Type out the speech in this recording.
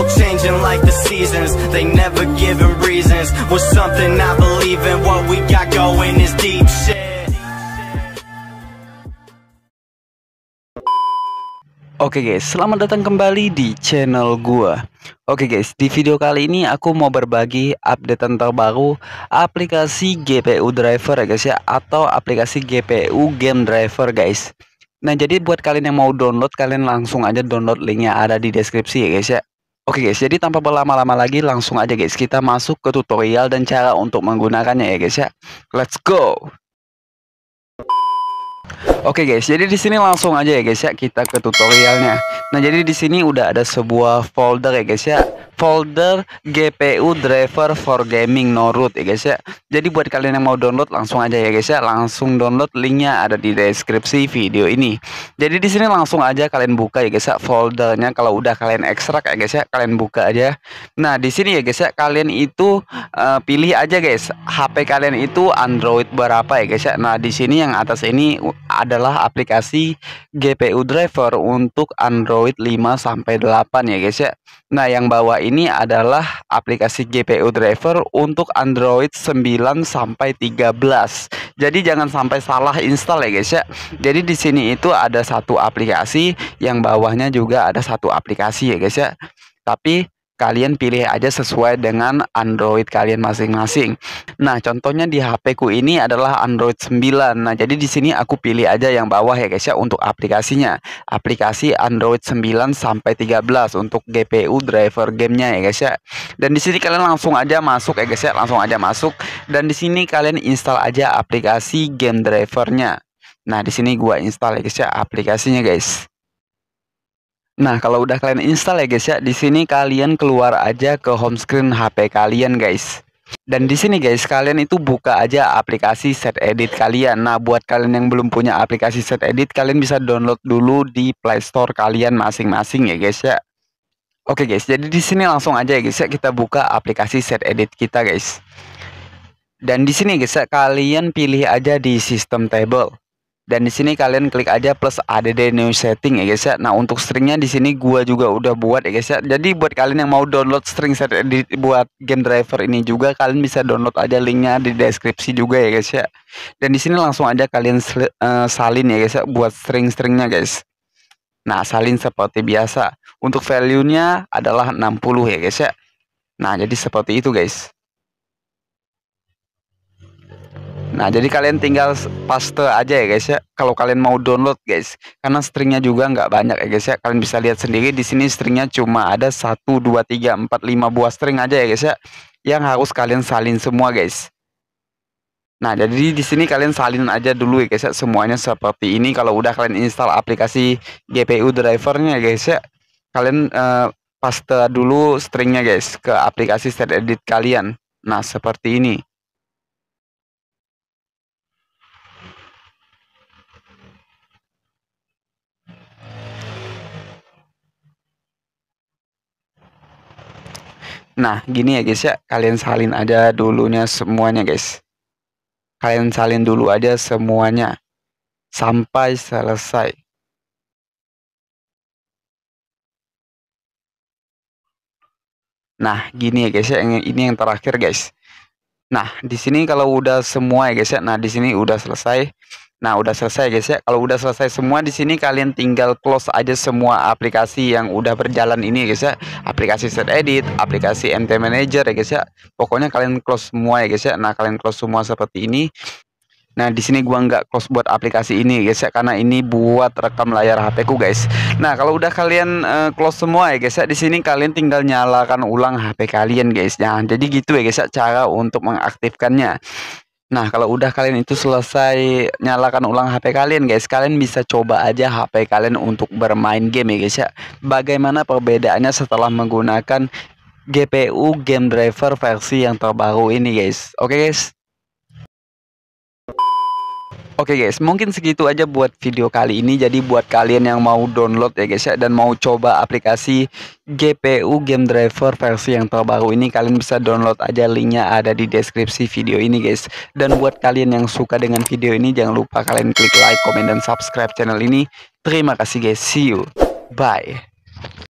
people changing like the seasons They never giving reasons With something I believe in What we got going is deep shit Oke okay guys, selamat datang kembali di channel gua. Oke okay guys, di video kali ini aku mau berbagi update terbaru aplikasi GPU driver ya guys ya atau aplikasi GPU game driver guys. Nah, jadi buat kalian yang mau download, kalian langsung aja download linknya ada di deskripsi ya guys ya. Oke guys, jadi tanpa berlama-lama lagi langsung aja guys kita masuk ke tutorial dan cara untuk menggunakannya ya guys ya. Let's go. Oke guys, jadi di sini langsung aja ya guys ya kita ke tutorialnya. Nah, jadi di sini udah ada sebuah folder ya guys ya folder GPU driver for gaming no root ya guys ya. Jadi buat kalian yang mau download langsung aja ya guys ya, langsung download linknya ada di deskripsi video ini. Jadi di sini langsung aja kalian buka ya guys ya foldernya kalau udah kalian ekstrak ya guys ya, kalian buka aja. Nah, di sini ya guys ya kalian itu uh, pilih aja guys, HP kalian itu Android berapa ya guys ya. Nah, di sini yang atas ini adalah aplikasi GPU driver untuk Android 5 sampai 8 ya guys ya. Nah, yang bawah ini ini adalah aplikasi GPU driver untuk Android 9 sampai 13. Jadi jangan sampai salah install ya guys ya. Jadi di sini itu ada satu aplikasi, yang bawahnya juga ada satu aplikasi ya guys ya. Tapi kalian pilih aja sesuai dengan Android kalian masing-masing. Nah, contohnya di HP ku ini adalah Android 9. Nah, jadi di sini aku pilih aja yang bawah ya guys ya untuk aplikasinya. Aplikasi Android 9 sampai 13 untuk GPU driver gamenya ya guys ya. Dan di sini kalian langsung aja masuk ya guys ya, langsung aja masuk dan di sini kalian install aja aplikasi game drivernya. Nah, di sini gua install ya guys ya aplikasinya guys. Nah, kalau udah kalian install ya guys ya, di sini kalian keluar aja ke home screen HP kalian guys. Dan di sini guys, kalian itu buka aja aplikasi Set Edit kalian. Nah, buat kalian yang belum punya aplikasi Set Edit, kalian bisa download dulu di Play Store kalian masing-masing ya guys ya. Oke guys, jadi di sini langsung aja ya guys ya kita buka aplikasi Set Edit kita guys. Dan di sini guys ya, kalian pilih aja di System Table dan di sini kalian klik aja plus add new setting ya guys ya nah untuk stringnya di sini gua juga udah buat ya guys ya jadi buat kalian yang mau download string set edit buat game driver ini juga kalian bisa download aja linknya di deskripsi juga ya guys ya dan di sini langsung aja kalian eh, salin ya guys ya buat string-stringnya guys nah salin seperti biasa untuk value nya adalah 60 ya guys ya nah jadi seperti itu guys Nah, jadi kalian tinggal paste aja ya guys ya. Kalau kalian mau download guys, karena stringnya juga nggak banyak ya guys ya. Kalian bisa lihat sendiri di sini stringnya cuma ada 1 2 3 4 5 buah string aja ya guys ya yang harus kalian salin semua guys. Nah, jadi di sini kalian salin aja dulu ya guys ya semuanya seperti ini kalau udah kalian install aplikasi GPU drivernya guys ya. Kalian uh, paste dulu stringnya guys ke aplikasi state edit kalian. Nah, seperti ini. Nah, gini ya guys ya, kalian salin aja dulunya semuanya guys. Kalian salin dulu aja semuanya sampai selesai. Nah, gini ya guys ya, ini yang terakhir guys. Nah, di sini kalau udah semua ya guys ya. Nah, di sini udah selesai. Nah, udah selesai guys ya. Kalau udah selesai semua di sini kalian tinggal close aja semua aplikasi yang udah berjalan ini guys ya. Aplikasi set edit, aplikasi MT Manager ya guys ya. Pokoknya kalian close semua ya guys ya. Nah, kalian close semua seperti ini. Nah, di sini gua nggak close buat aplikasi ini guys ya karena ini buat rekam layar HP ku guys. Nah, kalau udah kalian uh, close semua ya guys ya, di sini kalian tinggal nyalakan ulang HP kalian guys. Nah, jadi gitu ya guys ya cara untuk mengaktifkannya. Nah, kalau udah kalian itu selesai nyalakan ulang HP kalian, guys, kalian bisa coba aja HP kalian untuk bermain game ya, guys ya. Bagaimana perbedaannya setelah menggunakan GPU game driver versi yang terbaru ini, guys. Oke, okay, guys. Oke okay guys, mungkin segitu aja buat video kali ini. Jadi buat kalian yang mau download ya guys ya dan mau coba aplikasi GPU Game Driver versi yang terbaru ini, kalian bisa download aja linknya ada di deskripsi video ini guys. Dan buat kalian yang suka dengan video ini, jangan lupa kalian klik like, komen, dan subscribe channel ini. Terima kasih guys, see you, bye.